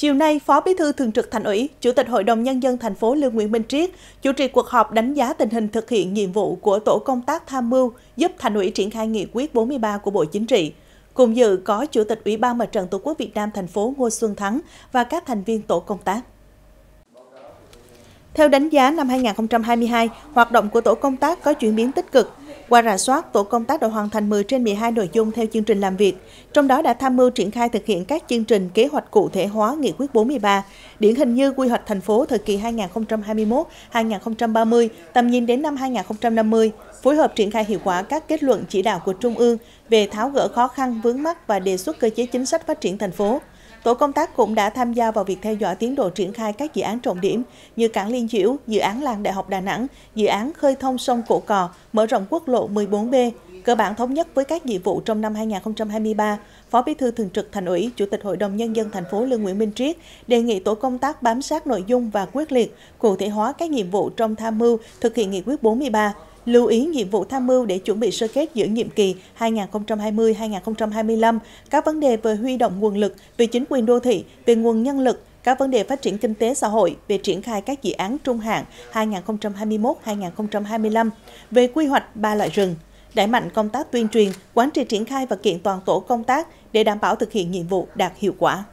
Chiều nay, Phó Bí thư Thường trực Thành ủy, Chủ tịch Hội đồng Nhân dân thành phố Lương Nguyễn Minh Triết chủ trì cuộc họp đánh giá tình hình thực hiện nhiệm vụ của Tổ công tác tham mưu giúp Thành ủy triển khai nghị quyết 43 của Bộ Chính trị. Cùng dự có Chủ tịch Ủy ban Mặt trận Tổ quốc Việt Nam thành phố Ngô Xuân Thắng và các thành viên tổ công tác. Theo đánh giá năm 2022, hoạt động của tổ công tác có chuyển biến tích cực, qua rà soát, tổ công tác đã hoàn thành 10 trên 12 nội dung theo chương trình làm việc, trong đó đã tham mưu triển khai thực hiện các chương trình kế hoạch cụ thể hóa Nghị quyết 43, điển hình như quy hoạch thành phố thời kỳ 2021-2030, tầm nhìn đến năm 2050, phối hợp triển khai hiệu quả các kết luận chỉ đạo của Trung ương về tháo gỡ khó khăn vướng mắc và đề xuất cơ chế chính sách phát triển thành phố, Tổ công tác cũng đã tham gia vào việc theo dõi tiến độ triển khai các dự án trọng điểm như Cảng Liên Chiểu, dự án làng Đại học Đà Nẵng, dự án khơi thông sông Cổ Cò, mở rộng quốc lộ 14B, cơ bản thống nhất với các nhiệm vụ trong năm 2023, Phó Bí thư Thường trực Thành ủy, Chủ tịch Hội đồng nhân dân thành phố Lương Nguyễn Minh Triết đề nghị tổ công tác bám sát nội dung và quyết liệt cụ thể hóa các nhiệm vụ trong tham mưu thực hiện nghị quyết 43 lưu ý nhiệm vụ tham mưu để chuẩn bị sơ kết giữa nhiệm kỳ 2020-2025, các vấn đề về huy động nguồn lực, về chính quyền đô thị, về nguồn nhân lực, các vấn đề phát triển kinh tế xã hội về triển khai các dự án trung hạn 2021-2025 về quy hoạch ba loại rừng, đẩy mạnh công tác tuyên truyền, quán triệt triển khai và kiện toàn tổ công tác để đảm bảo thực hiện nhiệm vụ đạt hiệu quả.